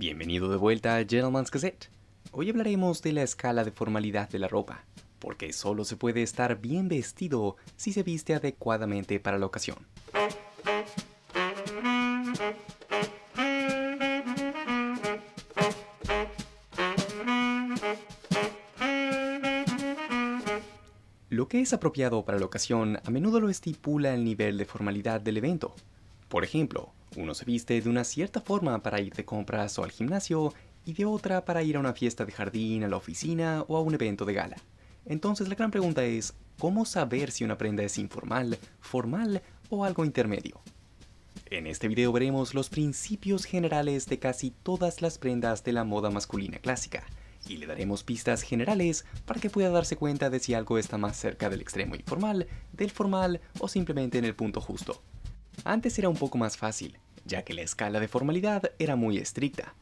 Bienvenido de vuelta a Gentleman's Gazette. Hoy hablaremos de la escala de formalidad de la ropa, porque solo se puede estar bien vestido si se viste adecuadamente para la ocasión. Lo que es apropiado para la ocasión a menudo lo estipula el nivel de formalidad del evento, por ejemplo, uno se viste de una cierta forma para ir de compras o al gimnasio y de otra para ir a una fiesta de jardín, a la oficina o a un evento de gala. Entonces la gran pregunta es, ¿cómo saber si una prenda es informal, formal o algo intermedio? En este video veremos los principios generales de casi todas las prendas de la moda masculina clásica, y le daremos pistas generales para que pueda darse cuenta de si algo está más cerca del extremo informal, del formal o simplemente en el punto justo. Antes era un poco más fácil, ya que la escala de formalidad era muy estricta.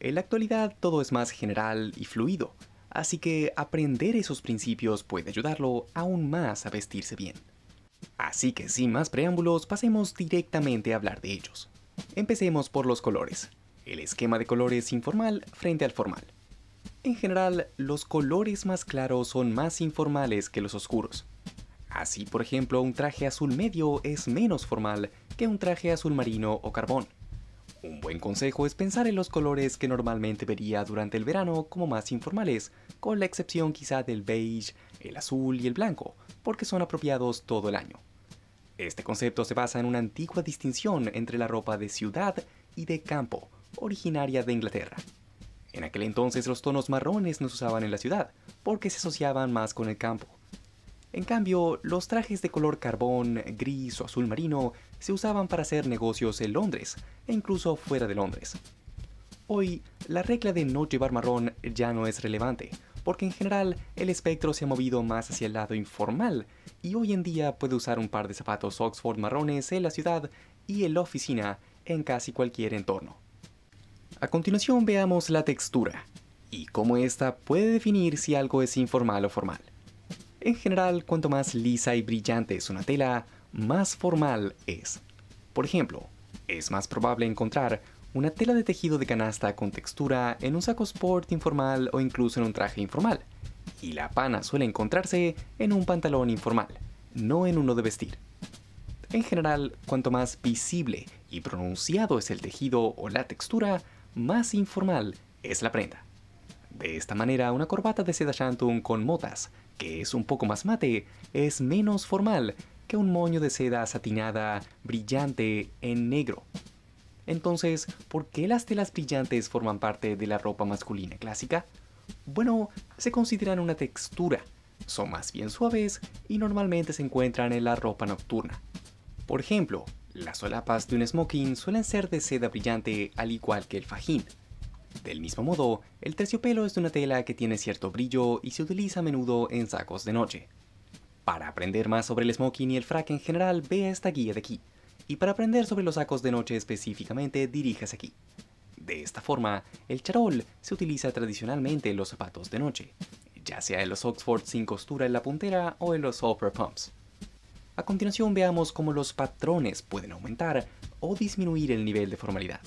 En la actualidad todo es más general y fluido, así que aprender esos principios puede ayudarlo aún más a vestirse bien. Así que sin más preámbulos, pasemos directamente a hablar de ellos. Empecemos por los colores, el esquema de colores informal frente al formal. En general, los colores más claros son más informales que los oscuros, Así, por ejemplo, un traje azul medio es menos formal que un traje azul marino o carbón. Un buen consejo es pensar en los colores que normalmente vería durante el verano como más informales, con la excepción quizá del beige, el azul y el blanco, porque son apropiados todo el año. Este concepto se basa en una antigua distinción entre la ropa de ciudad y de campo, originaria de Inglaterra. En aquel entonces los tonos marrones no se usaban en la ciudad, porque se asociaban más con el campo. En cambio, los trajes de color carbón, gris o azul marino se usaban para hacer negocios en Londres e incluso fuera de Londres. Hoy, la regla de no llevar marrón ya no es relevante, porque en general el espectro se ha movido más hacia el lado informal y hoy en día puede usar un par de zapatos Oxford marrones en la ciudad y en la oficina en casi cualquier entorno. A continuación veamos la textura y cómo esta puede definir si algo es informal o formal. En general, cuanto más lisa y brillante es una tela, más formal es. Por ejemplo, es más probable encontrar una tela de tejido de canasta con textura en un saco sport informal o incluso en un traje informal, y la pana suele encontrarse en un pantalón informal, no en uno de vestir. En general, cuanto más visible y pronunciado es el tejido o la textura, más informal es la prenda. De esta manera, una corbata de seda shantung con motas que es un poco más mate, es menos formal que un moño de seda satinada brillante en negro. Entonces, ¿por qué las telas brillantes forman parte de la ropa masculina clásica? Bueno, se consideran una textura, son más bien suaves y normalmente se encuentran en la ropa nocturna. Por ejemplo, las solapas de un smoking suelen ser de seda brillante al igual que el fajín, del mismo modo, el terciopelo es una tela que tiene cierto brillo y se utiliza a menudo en sacos de noche. Para aprender más sobre el smoking y el frac en general, vea esta guía de aquí. Y para aprender sobre los sacos de noche específicamente, diríjase aquí. De esta forma, el charol se utiliza tradicionalmente en los zapatos de noche, ya sea en los Oxford sin costura en la puntera o en los upper pumps. A continuación veamos cómo los patrones pueden aumentar o disminuir el nivel de formalidad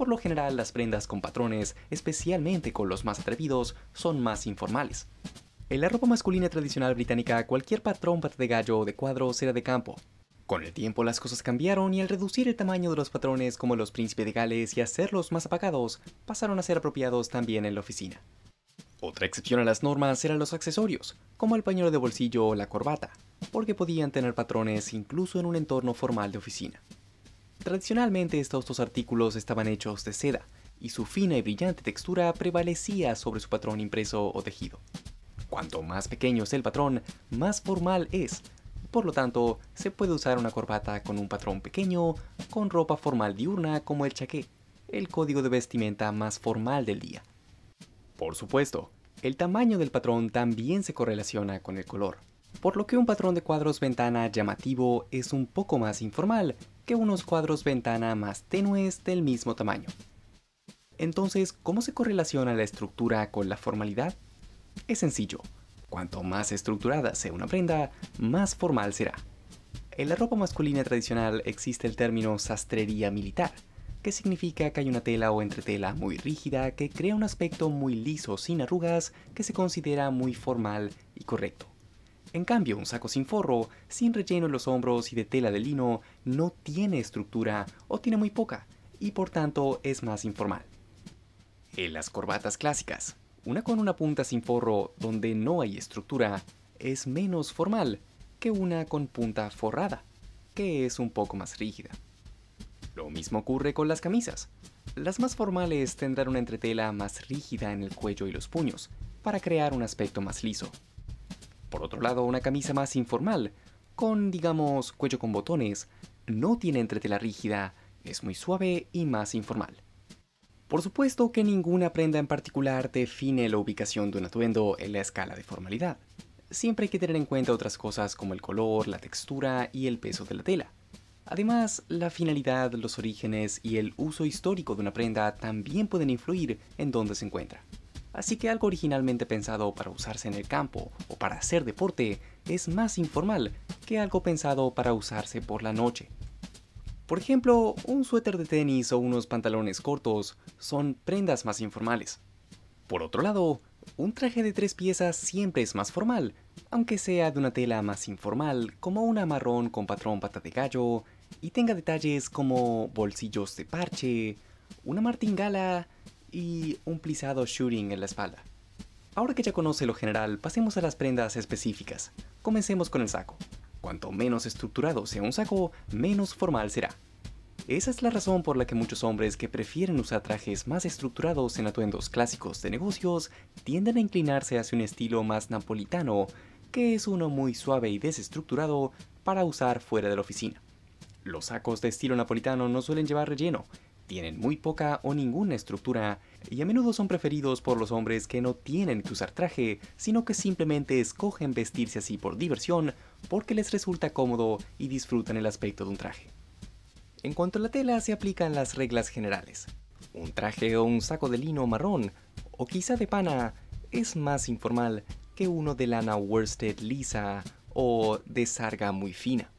por lo general las prendas con patrones, especialmente con los más atrevidos, son más informales. En la ropa masculina tradicional británica, cualquier patrón de gallo o de cuadros era de campo. Con el tiempo las cosas cambiaron y al reducir el tamaño de los patrones como los príncipes de Gales y hacerlos más apagados, pasaron a ser apropiados también en la oficina. Otra excepción a las normas eran los accesorios, como el pañuelo de bolsillo o la corbata, porque podían tener patrones incluso en un entorno formal de oficina. Tradicionalmente estos dos artículos estaban hechos de seda, y su fina y brillante textura prevalecía sobre su patrón impreso o tejido. Cuanto más pequeño es el patrón, más formal es. Por lo tanto, se puede usar una corbata con un patrón pequeño, con ropa formal diurna como el chaqué, el código de vestimenta más formal del día. Por supuesto, el tamaño del patrón también se correlaciona con el color, por lo que un patrón de cuadros ventana llamativo es un poco más informal que unos cuadros ventana más tenues del mismo tamaño. Entonces, ¿cómo se correlaciona la estructura con la formalidad? Es sencillo. Cuanto más estructurada sea una prenda, más formal será. En la ropa masculina tradicional existe el término sastrería militar, que significa que hay una tela o entretela muy rígida que crea un aspecto muy liso sin arrugas que se considera muy formal y correcto. En cambio, un saco sin forro, sin relleno en los hombros y de tela de lino, no tiene estructura o tiene muy poca, y por tanto es más informal. En las corbatas clásicas, una con una punta sin forro donde no hay estructura es menos formal que una con punta forrada, que es un poco más rígida. Lo mismo ocurre con las camisas. Las más formales tendrán una entretela más rígida en el cuello y los puños, para crear un aspecto más liso. Por otro lado, una camisa más informal, con, digamos, cuello con botones, no tiene entretela rígida, es muy suave y más informal. Por supuesto que ninguna prenda en particular define la ubicación de un atuendo en la escala de formalidad. Siempre hay que tener en cuenta otras cosas como el color, la textura y el peso de la tela. Además, la finalidad, los orígenes y el uso histórico de una prenda también pueden influir en dónde se encuentra. Así que algo originalmente pensado para usarse en el campo o para hacer deporte es más informal que algo pensado para usarse por la noche. Por ejemplo, un suéter de tenis o unos pantalones cortos son prendas más informales. Por otro lado, un traje de tres piezas siempre es más formal, aunque sea de una tela más informal, como una marrón con patrón pata de gallo, y tenga detalles como bolsillos de parche, una martingala y un plisado shooting en la espalda. Ahora que ya conoce lo general, pasemos a las prendas específicas. Comencemos con el saco. Cuanto menos estructurado sea un saco, menos formal será. Esa es la razón por la que muchos hombres que prefieren usar trajes más estructurados en atuendos clásicos de negocios tienden a inclinarse hacia un estilo más napolitano, que es uno muy suave y desestructurado para usar fuera de la oficina. Los sacos de estilo napolitano no suelen llevar relleno, tienen muy poca o ninguna estructura y a menudo son preferidos por los hombres que no tienen que usar traje, sino que simplemente escogen vestirse así por diversión porque les resulta cómodo y disfrutan el aspecto de un traje. En cuanto a la tela se aplican las reglas generales. Un traje o un saco de lino marrón, o quizá de pana, es más informal que uno de lana worsted lisa o de sarga muy fina.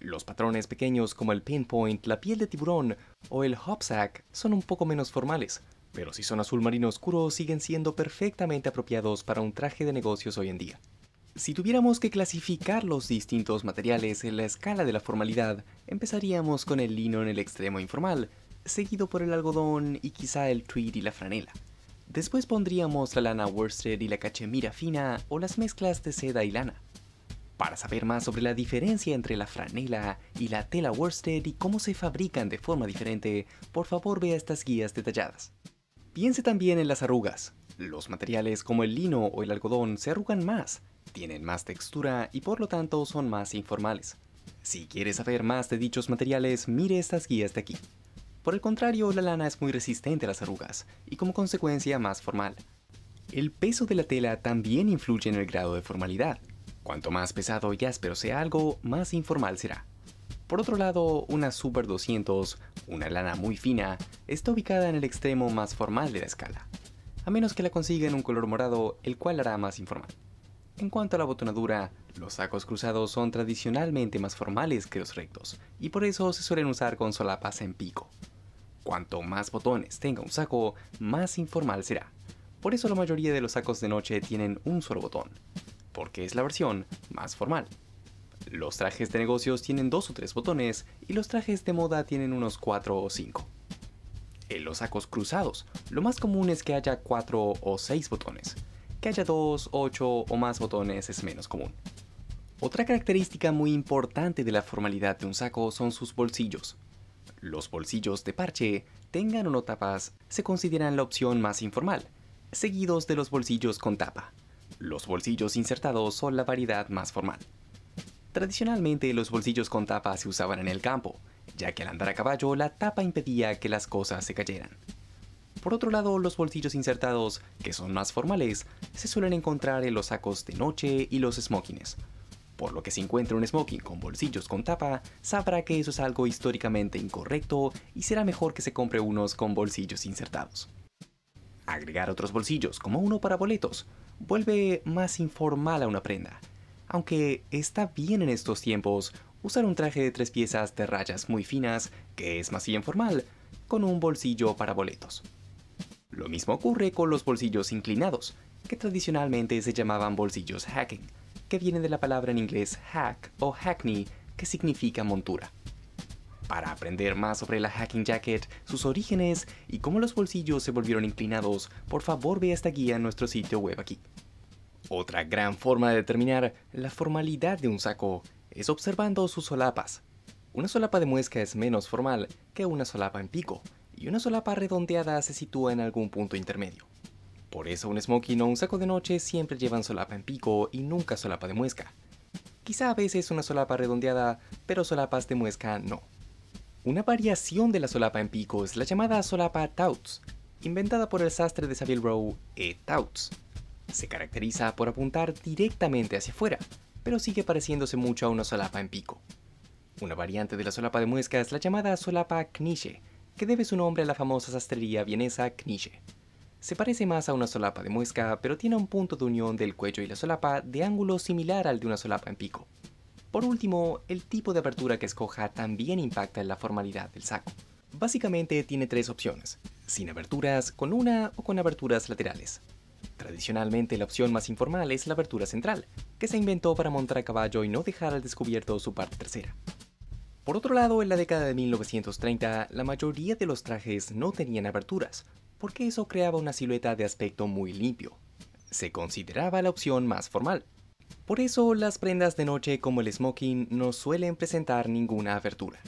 Los patrones pequeños como el pinpoint, la piel de tiburón o el hopsack son un poco menos formales, pero si son azul marino oscuro siguen siendo perfectamente apropiados para un traje de negocios hoy en día. Si tuviéramos que clasificar los distintos materiales en la escala de la formalidad, empezaríamos con el lino en el extremo informal, seguido por el algodón y quizá el tweed y la franela. Después pondríamos la lana worsted y la cachemira fina o las mezclas de seda y lana. Para saber más sobre la diferencia entre la franela y la tela worsted y cómo se fabrican de forma diferente, por favor vea estas guías detalladas. Piense también en las arrugas. Los materiales como el lino o el algodón se arrugan más, tienen más textura y por lo tanto son más informales. Si quieres saber más de dichos materiales, mire estas guías de aquí. Por el contrario, la lana es muy resistente a las arrugas y como consecuencia más formal. El peso de la tela también influye en el grado de formalidad. Cuanto más pesado y áspero sea algo, más informal será. Por otro lado, una Super 200, una lana muy fina, está ubicada en el extremo más formal de la escala, a menos que la consiga en un color morado, el cual hará más informal. En cuanto a la botonadura, los sacos cruzados son tradicionalmente más formales que los rectos, y por eso se suelen usar con solapas en pico. Cuanto más botones tenga un saco, más informal será. Por eso la mayoría de los sacos de noche tienen un solo botón, porque es la versión más formal. Los trajes de negocios tienen dos o tres botones y los trajes de moda tienen unos cuatro o cinco. En los sacos cruzados, lo más común es que haya cuatro o seis botones. Que haya dos, ocho o más botones es menos común. Otra característica muy importante de la formalidad de un saco son sus bolsillos. Los bolsillos de parche, tengan o no tapas, se consideran la opción más informal, seguidos de los bolsillos con tapa. Los bolsillos insertados son la variedad más formal. Tradicionalmente los bolsillos con tapa se usaban en el campo, ya que al andar a caballo la tapa impedía que las cosas se cayeran. Por otro lado, los bolsillos insertados, que son más formales, se suelen encontrar en los sacos de noche y los smokings. Por lo que si encuentra un smoking con bolsillos con tapa, sabrá que eso es algo históricamente incorrecto y será mejor que se compre unos con bolsillos insertados. Agregar otros bolsillos, como uno para boletos, vuelve más informal a una prenda. Aunque está bien en estos tiempos usar un traje de tres piezas de rayas muy finas, que es más bien formal, con un bolsillo para boletos. Lo mismo ocurre con los bolsillos inclinados, que tradicionalmente se llamaban bolsillos hacking, que viene de la palabra en inglés hack o hackney, que significa montura. Para aprender más sobre la Hacking Jacket, sus orígenes y cómo los bolsillos se volvieron inclinados, por favor vea esta guía en nuestro sitio web aquí. Otra gran forma de determinar la formalidad de un saco es observando sus solapas. Una solapa de muesca es menos formal que una solapa en pico, y una solapa redondeada se sitúa en algún punto intermedio. Por eso un smoking o un saco de noche siempre llevan solapa en pico y nunca solapa de muesca. Quizá a veces una solapa redondeada, pero solapas de muesca no. Una variación de la solapa en pico es la llamada solapa touts, inventada por el sastre de Savile Row E. Touts. Se caracteriza por apuntar directamente hacia afuera, pero sigue pareciéndose mucho a una solapa en pico. Una variante de la solapa de muesca es la llamada solapa Knische, que debe su nombre a la famosa sastrería vienesa Knische. Se parece más a una solapa de muesca, pero tiene un punto de unión del cuello y la solapa de ángulo similar al de una solapa en pico. Por último, el tipo de apertura que escoja también impacta en la formalidad del saco. Básicamente tiene tres opciones, sin aberturas, con una o con aberturas laterales. Tradicionalmente la opción más informal es la abertura central, que se inventó para montar a caballo y no dejar al descubierto su parte tercera. Por otro lado, en la década de 1930, la mayoría de los trajes no tenían aberturas, porque eso creaba una silueta de aspecto muy limpio. Se consideraba la opción más formal, por eso las prendas de noche como el smoking no suelen presentar ninguna abertura.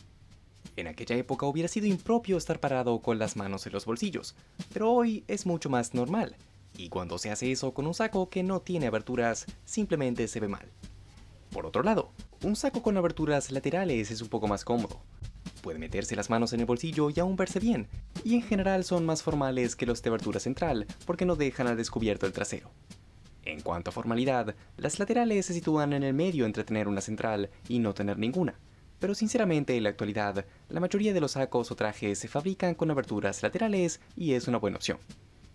En aquella época hubiera sido impropio estar parado con las manos en los bolsillos, pero hoy es mucho más normal, y cuando se hace eso con un saco que no tiene aberturas, simplemente se ve mal. Por otro lado, un saco con aberturas laterales es un poco más cómodo. Puede meterse las manos en el bolsillo y aún verse bien, y en general son más formales que los de abertura central porque no dejan al descubierto el trasero. En cuanto a formalidad, las laterales se sitúan en el medio entre tener una central y no tener ninguna. Pero sinceramente, en la actualidad, la mayoría de los sacos o trajes se fabrican con aberturas laterales y es una buena opción.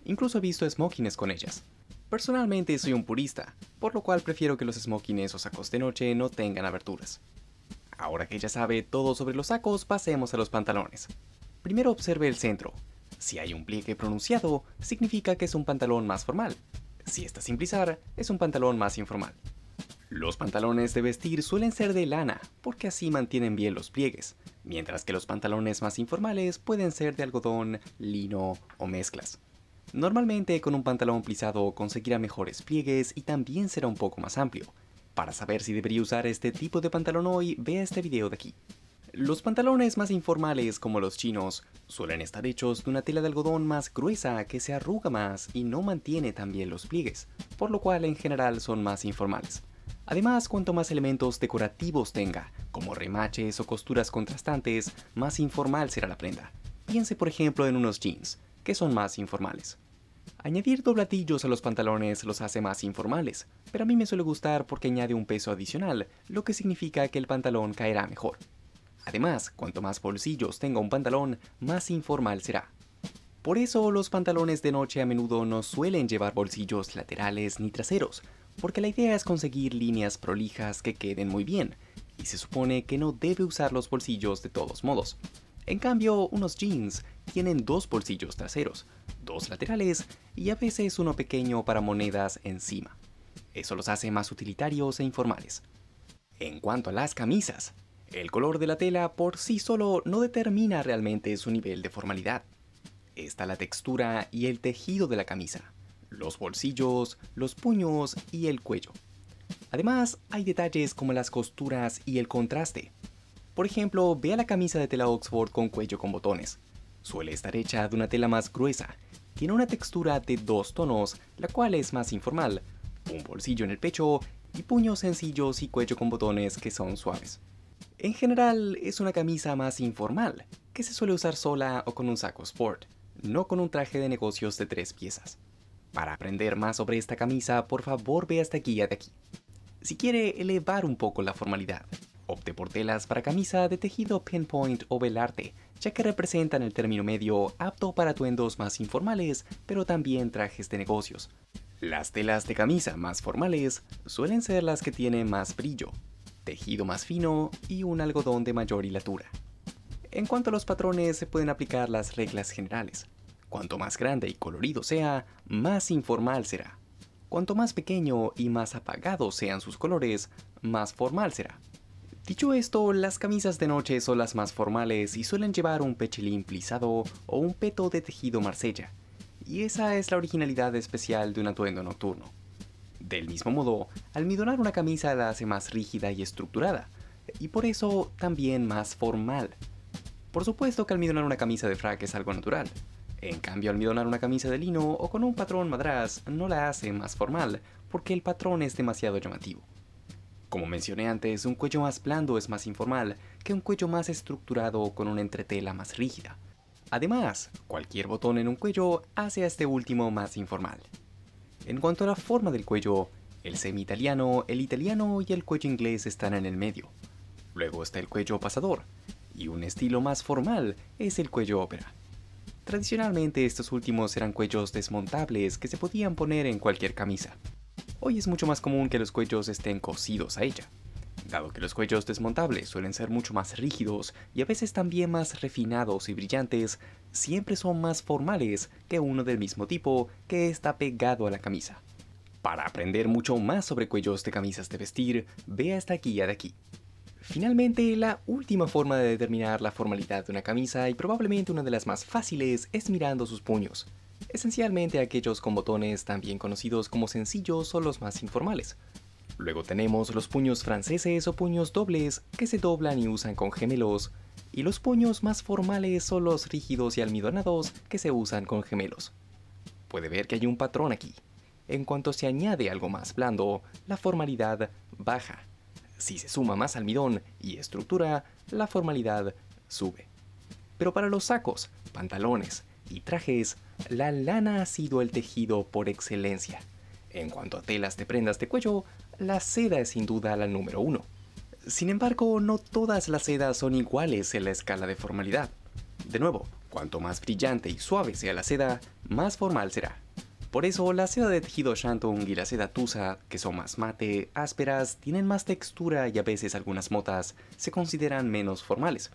Incluso he visto smokines con ellas. Personalmente soy un purista, por lo cual prefiero que los smokines o sacos de noche no tengan aberturas. Ahora que ya sabe todo sobre los sacos, pasemos a los pantalones. Primero observe el centro. Si hay un pliegue pronunciado, significa que es un pantalón más formal, si está sin plisar, es un pantalón más informal. Los pantalones de vestir suelen ser de lana, porque así mantienen bien los pliegues, mientras que los pantalones más informales pueden ser de algodón, lino o mezclas. Normalmente con un pantalón plisado conseguirá mejores pliegues y también será un poco más amplio. Para saber si debería usar este tipo de pantalón hoy, vea este video de aquí. Los pantalones más informales como los chinos suelen estar hechos de una tela de algodón más gruesa que se arruga más y no mantiene tan bien los pliegues, por lo cual en general son más informales. Además, cuanto más elementos decorativos tenga, como remaches o costuras contrastantes, más informal será la prenda. Piense por ejemplo en unos jeans, que son más informales. Añadir doblatillos a los pantalones los hace más informales, pero a mí me suele gustar porque añade un peso adicional, lo que significa que el pantalón caerá mejor. Además, cuanto más bolsillos tenga un pantalón, más informal será. Por eso los pantalones de noche a menudo no suelen llevar bolsillos laterales ni traseros, porque la idea es conseguir líneas prolijas que queden muy bien, y se supone que no debe usar los bolsillos de todos modos. En cambio, unos jeans tienen dos bolsillos traseros, dos laterales y a veces uno pequeño para monedas encima. Eso los hace más utilitarios e informales. En cuanto a las camisas, el color de la tela por sí solo no determina realmente su nivel de formalidad. Está la textura y el tejido de la camisa, los bolsillos, los puños y el cuello. Además, hay detalles como las costuras y el contraste. Por ejemplo, vea la camisa de tela Oxford con cuello con botones. Suele estar hecha de una tela más gruesa, tiene una textura de dos tonos, la cual es más informal, un bolsillo en el pecho y puños sencillos y cuello con botones que son suaves. En general, es una camisa más informal, que se suele usar sola o con un saco sport, no con un traje de negocios de tres piezas. Para aprender más sobre esta camisa, por favor ve esta guía de aquí. Si quiere elevar un poco la formalidad, opte por telas para camisa de tejido pinpoint o velarte, ya que representan el término medio apto para atuendos más informales, pero también trajes de negocios. Las telas de camisa más formales suelen ser las que tienen más brillo, tejido más fino y un algodón de mayor hilatura. En cuanto a los patrones, se pueden aplicar las reglas generales. Cuanto más grande y colorido sea, más informal será. Cuanto más pequeño y más apagado sean sus colores, más formal será. Dicho esto, las camisas de noche son las más formales y suelen llevar un pechilín plisado o un peto de tejido marsella. Y esa es la originalidad especial de un atuendo nocturno. Del mismo modo, almidonar una camisa la hace más rígida y estructurada, y por eso también más formal. Por supuesto que almidonar una camisa de frac es algo natural. En cambio, almidonar una camisa de lino o con un patrón madrás no la hace más formal, porque el patrón es demasiado llamativo. Como mencioné antes, un cuello más blando es más informal que un cuello más estructurado con una entretela más rígida. Además, cualquier botón en un cuello hace a este último más informal. En cuanto a la forma del cuello, el semi-italiano, el italiano y el cuello inglés están en el medio. Luego está el cuello pasador, y un estilo más formal es el cuello ópera. Tradicionalmente estos últimos eran cuellos desmontables que se podían poner en cualquier camisa. Hoy es mucho más común que los cuellos estén cosidos a ella dado que los cuellos desmontables suelen ser mucho más rígidos y a veces también más refinados y brillantes, siempre son más formales que uno del mismo tipo que está pegado a la camisa. Para aprender mucho más sobre cuellos de camisas de vestir, vea esta guía de aquí. Finalmente, la última forma de determinar la formalidad de una camisa y probablemente una de las más fáciles es mirando sus puños. Esencialmente aquellos con botones también conocidos como sencillos son los más informales, Luego tenemos los puños franceses o puños dobles que se doblan y usan con gemelos, y los puños más formales son los rígidos y almidonados que se usan con gemelos. Puede ver que hay un patrón aquí. En cuanto se añade algo más blando, la formalidad baja. Si se suma más almidón y estructura, la formalidad sube. Pero para los sacos, pantalones y trajes, la lana ha sido el tejido por excelencia. En cuanto a telas de prendas de cuello, la seda es sin duda la número uno. Sin embargo, no todas las sedas son iguales en la escala de formalidad. De nuevo, cuanto más brillante y suave sea la seda, más formal será. Por eso, la seda de tejido shantung y la seda tusa, que son más mate, ásperas, tienen más textura y a veces algunas motas, se consideran menos formales.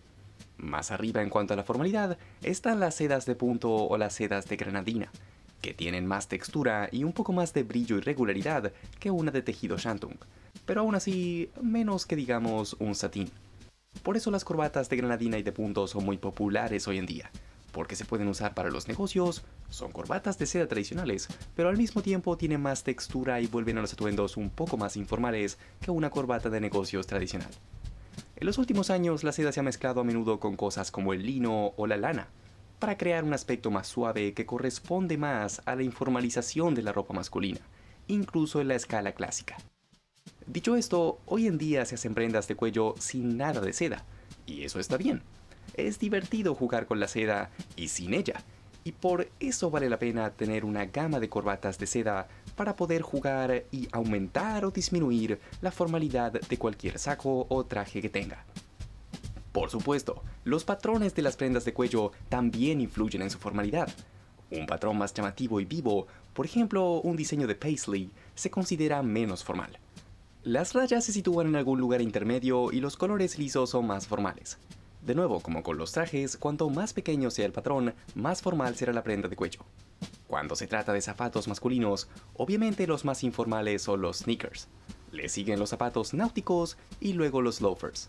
Más arriba en cuanto a la formalidad están las sedas de punto o las sedas de granadina, que tienen más textura y un poco más de brillo y regularidad que una de tejido shantung, pero aún así menos que digamos un satín. Por eso las corbatas de granadina y de punto son muy populares hoy en día, porque se pueden usar para los negocios, son corbatas de seda tradicionales, pero al mismo tiempo tienen más textura y vuelven a los atuendos un poco más informales que una corbata de negocios tradicional. En los últimos años la seda se ha mezclado a menudo con cosas como el lino o la lana, para crear un aspecto más suave que corresponde más a la informalización de la ropa masculina, incluso en la escala clásica. Dicho esto, hoy en día se hacen prendas de cuello sin nada de seda, y eso está bien. Es divertido jugar con la seda y sin ella, y por eso vale la pena tener una gama de corbatas de seda para poder jugar y aumentar o disminuir la formalidad de cualquier saco o traje que tenga. Por supuesto, los patrones de las prendas de cuello también influyen en su formalidad. Un patrón más llamativo y vivo, por ejemplo, un diseño de paisley, se considera menos formal. Las rayas se sitúan en algún lugar intermedio y los colores lisos son más formales. De nuevo, como con los trajes, cuanto más pequeño sea el patrón, más formal será la prenda de cuello. Cuando se trata de zapatos masculinos, obviamente los más informales son los sneakers. Le siguen los zapatos náuticos y luego los loafers.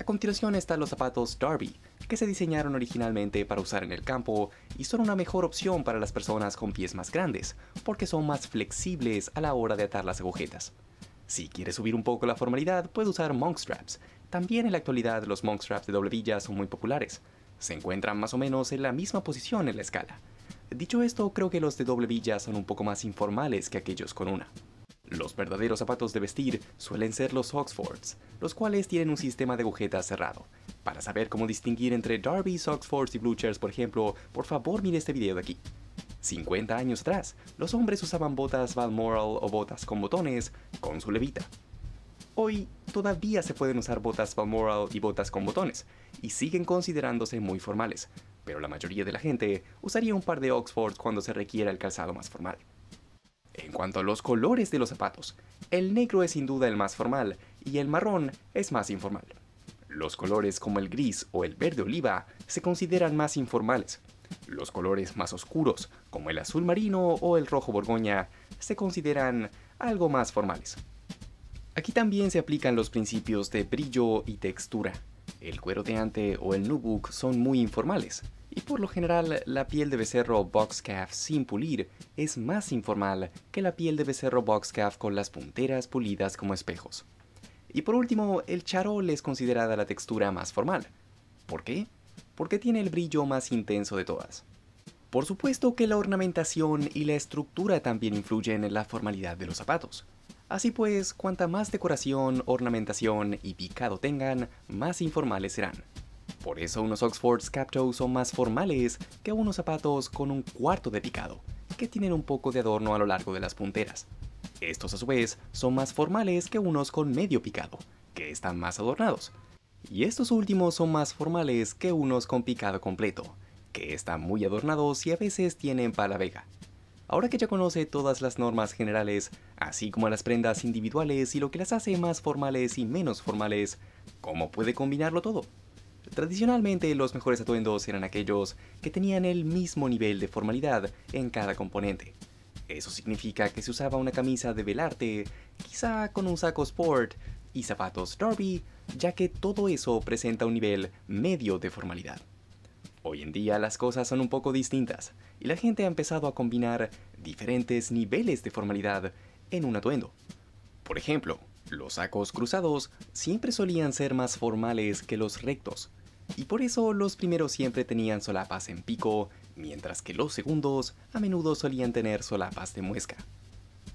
A continuación están los zapatos Darby, que se diseñaron originalmente para usar en el campo y son una mejor opción para las personas con pies más grandes, porque son más flexibles a la hora de atar las agujetas. Si quieres subir un poco la formalidad, puedes usar monk straps. También en la actualidad los monk straps de doble villa son muy populares. Se encuentran más o menos en la misma posición en la escala. Dicho esto, creo que los de doble villa son un poco más informales que aquellos con una. Los verdaderos zapatos de vestir suelen ser los Oxfords, los cuales tienen un sistema de agujetas cerrado. Para saber cómo distinguir entre Darby's, Oxfords y Bluchers, por ejemplo, por favor mire este video de aquí. 50 años atrás, los hombres usaban botas Balmoral o botas con botones con su levita. Hoy todavía se pueden usar botas Balmoral y botas con botones, y siguen considerándose muy formales, pero la mayoría de la gente usaría un par de Oxfords cuando se requiera el calzado más formal. En cuanto a los colores de los zapatos, el negro es sin duda el más formal y el marrón es más informal. Los colores como el gris o el verde oliva se consideran más informales. Los colores más oscuros, como el azul marino o el rojo borgoña, se consideran algo más formales. Aquí también se aplican los principios de brillo y textura. El cuero de ante o el nubuck son muy informales, y por lo general, la piel de becerro box-calf sin pulir es más informal que la piel de becerro box-calf con las punteras pulidas como espejos. Y por último, el charol es considerada la textura más formal. ¿Por qué? Porque tiene el brillo más intenso de todas. Por supuesto que la ornamentación y la estructura también influyen en la formalidad de los zapatos. Así pues, cuanta más decoración, ornamentación y picado tengan, más informales serán. Por eso unos Oxfords Toe son más formales que unos zapatos con un cuarto de picado, que tienen un poco de adorno a lo largo de las punteras. Estos a su vez son más formales que unos con medio picado, que están más adornados. Y estos últimos son más formales que unos con picado completo, que están muy adornados y a veces tienen pala vega. Ahora que ya conoce todas las normas generales, así como las prendas individuales y lo que las hace más formales y menos formales, ¿cómo puede combinarlo todo? Tradicionalmente los mejores atuendos eran aquellos que tenían el mismo nivel de formalidad en cada componente. Eso significa que se usaba una camisa de velarte, quizá con un saco sport y zapatos derby, ya que todo eso presenta un nivel medio de formalidad. Hoy en día las cosas son un poco distintas y la gente ha empezado a combinar diferentes niveles de formalidad en un atuendo. Por ejemplo, los sacos cruzados siempre solían ser más formales que los rectos, y por eso los primeros siempre tenían solapas en pico, mientras que los segundos a menudo solían tener solapas de muesca.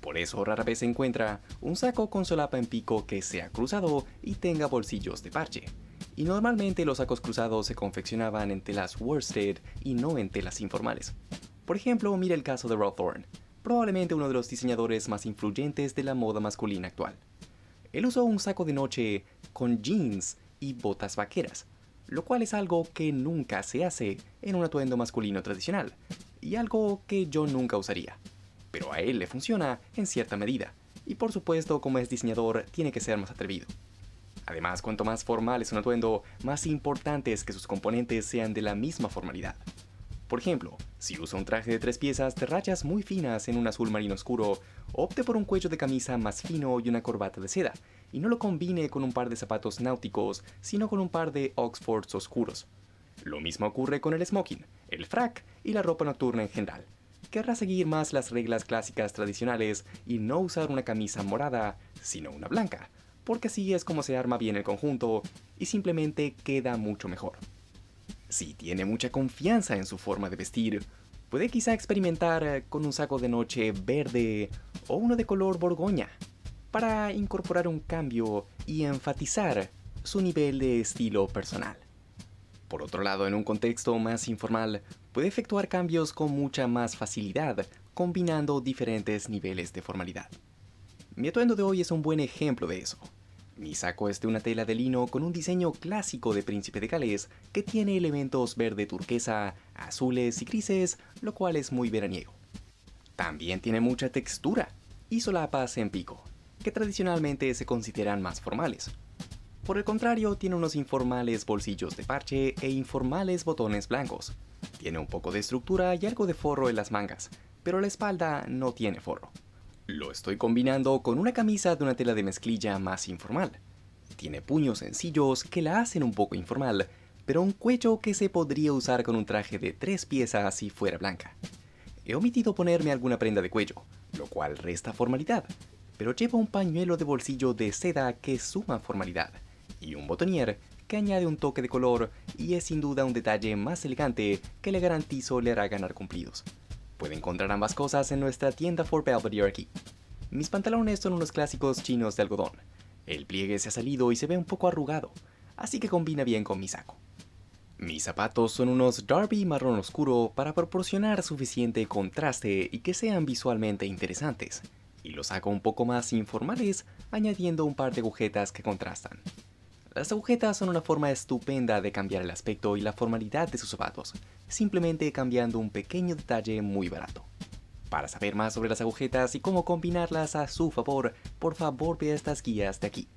Por eso rara vez se encuentra un saco con solapa en pico que sea cruzado y tenga bolsillos de parche. Y normalmente los sacos cruzados se confeccionaban en telas worsted y no en telas informales. Por ejemplo, mira el caso de Ralph Thorne, probablemente uno de los diseñadores más influyentes de la moda masculina actual. Él usó un saco de noche con jeans y botas vaqueras, lo cual es algo que nunca se hace en un atuendo masculino tradicional, y algo que yo nunca usaría. Pero a él le funciona en cierta medida, y por supuesto como es diseñador tiene que ser más atrevido. Además, cuanto más formal es un atuendo, más importante es que sus componentes sean de la misma formalidad. Por ejemplo, si usa un traje de tres piezas de rayas muy finas en un azul marino oscuro, opte por un cuello de camisa más fino y una corbata de seda, y no lo combine con un par de zapatos náuticos, sino con un par de Oxfords oscuros. Lo mismo ocurre con el smoking, el frac y la ropa nocturna en general. Querrá seguir más las reglas clásicas tradicionales y no usar una camisa morada, sino una blanca, porque así es como se arma bien el conjunto y simplemente queda mucho mejor. Si tiene mucha confianza en su forma de vestir, puede quizá experimentar eh, con un saco de noche verde o uno de color borgoña, para incorporar un cambio y enfatizar su nivel de estilo personal. Por otro lado, en un contexto más informal, puede efectuar cambios con mucha más facilidad, combinando diferentes niveles de formalidad. Mi atuendo de hoy es un buen ejemplo de eso. Mi saco es de una tela de lino con un diseño clásico de príncipe de Gales que tiene elementos verde turquesa, azules y grises, lo cual es muy veraniego. También tiene mucha textura y solapas en pico, que tradicionalmente se consideran más formales. Por el contrario, tiene unos informales bolsillos de parche e informales botones blancos. Tiene un poco de estructura y algo de forro en las mangas, pero la espalda no tiene forro. Lo estoy combinando con una camisa de una tela de mezclilla más informal. Tiene puños sencillos que la hacen un poco informal, pero un cuello que se podría usar con un traje de tres piezas si fuera blanca. He omitido ponerme alguna prenda de cuello, lo cual resta formalidad, pero llevo un pañuelo de bolsillo de seda que suma formalidad, y un botonier que añade un toque de color y es sin duda un detalle más elegante que le garantizo le hará ganar cumplidos. Puede encontrar ambas cosas en nuestra tienda for Belvedere aquí. Mis pantalones son unos clásicos chinos de algodón. El pliegue se ha salido y se ve un poco arrugado, así que combina bien con mi saco. Mis zapatos son unos Darby marrón oscuro para proporcionar suficiente contraste y que sean visualmente interesantes, y los hago un poco más informales añadiendo un par de agujetas que contrastan. Las agujetas son una forma estupenda de cambiar el aspecto y la formalidad de sus zapatos, simplemente cambiando un pequeño detalle muy barato. Para saber más sobre las agujetas y cómo combinarlas a su favor, por favor vea estas guías de aquí.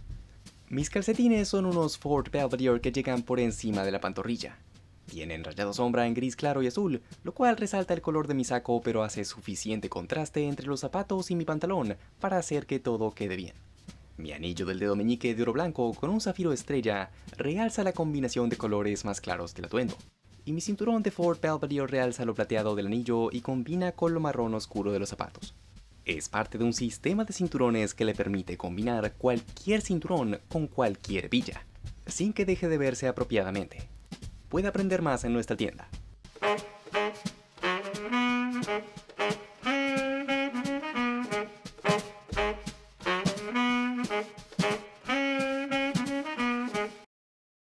Mis calcetines son unos Ford Belvedere que llegan por encima de la pantorrilla. Tienen rayado sombra en gris claro y azul, lo cual resalta el color de mi saco pero hace suficiente contraste entre los zapatos y mi pantalón para hacer que todo quede bien. Mi anillo del dedo meñique de oro blanco con un zafiro estrella realza la combinación de colores más claros del atuendo. Y mi cinturón de Ford Belvedere realza lo plateado del anillo y combina con lo marrón oscuro de los zapatos. Es parte de un sistema de cinturones que le permite combinar cualquier cinturón con cualquier villa, sin que deje de verse apropiadamente. Puede aprender más en nuestra tienda.